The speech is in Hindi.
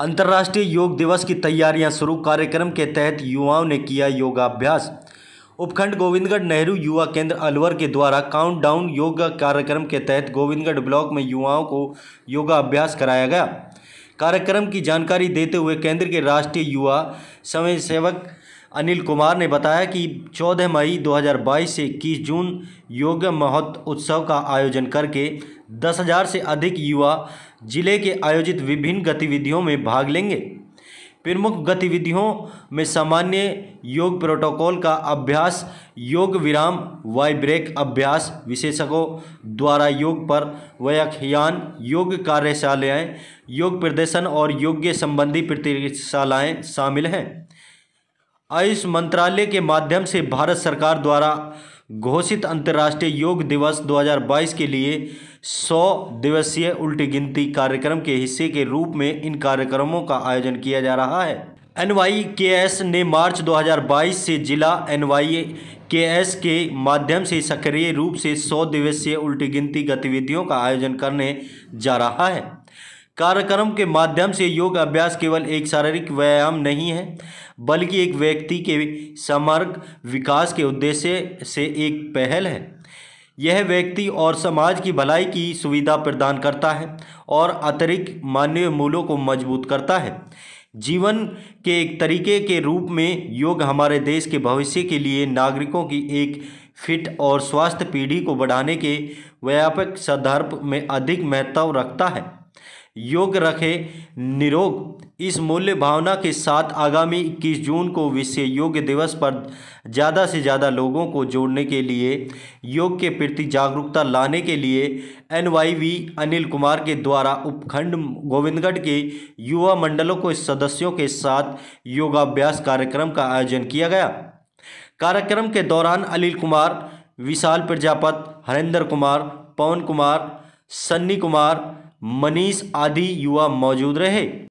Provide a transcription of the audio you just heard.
अंतर्राष्ट्रीय योग दिवस की तैयारियां शुरू कार्यक्रम के तहत युवाओं ने किया योगाभ्यास उपखंड गोविंदगढ़ नेहरू युवा केंद्र अलवर के द्वारा काउंटडाउन योग कार्यक्रम के तहत गोविंदगढ़ ब्लॉक में युवाओं को योगाभ्यास कराया गया कार्यक्रम की जानकारी देते हुए केंद्र के राष्ट्रीय युवा स्वयंसेवक अनिल कुमार ने बताया कि 14 मई 2022 से 21 जून योग महोत्सव उत्सव का आयोजन करके 10,000 से अधिक युवा जिले के आयोजित विभिन्न गतिविधियों में भाग लेंगे प्रमुख गतिविधियों में सामान्य योग प्रोटोकॉल का अभ्यास योग विराम वाई ब्रेक अभ्यास विशेषज्ञों द्वारा योग पर व्याख्यान योग कार्यशालाएँ योग प्रदर्शन और योग्य संबंधी प्रतिशालाएँ शामिल हैं आयुष मंत्रालय के माध्यम से भारत सरकार द्वारा घोषित अंतर्राष्ट्रीय योग दिवस 2022 के लिए 100 दिवसीय उल्टी गिनती कार्यक्रम के हिस्से के रूप में इन कार्यक्रमों का आयोजन किया जा रहा है एन ने मार्च 2022 से जिला एन के माध्यम से सक्रिय रूप से 100 दिवसीय उल्टी गिनती गतिविधियों का आयोजन करने जा रहा है कार्यक्रम के माध्यम से योग अभ्यास केवल एक शारीरिक व्यायाम नहीं है बल्कि एक व्यक्ति के समर्ग विकास के उद्देश्य से एक पहल है यह व्यक्ति और समाज की भलाई की सुविधा प्रदान करता है और अतिरिक्त मानवीय मूल्यों को मजबूत करता है जीवन के एक तरीके के रूप में योग हमारे देश के भविष्य के लिए नागरिकों की एक फिट और स्वास्थ्य पीढ़ी को बढ़ाने के व्यापक संदर्भ में अधिक महत्व रखता है योग रखे निरोग इस मूल्य भावना के साथ आगामी 21 जून को विश्व योग दिवस पर ज़्यादा से ज़्यादा लोगों को जोड़ने के लिए योग के प्रति जागरूकता लाने के लिए एनवाईवी अनिल कुमार के द्वारा उपखंड गोविंदगढ़ के युवा मंडलों को सदस्यों के साथ योगाभ्यास कार्यक्रम का आयोजन किया गया कार्यक्रम के दौरान अनिल कुमार विशाल प्रजापत हरेंद्र कुमार पवन कुमार सन्नी कुमार मनीष आदि युवा मौजूद रहे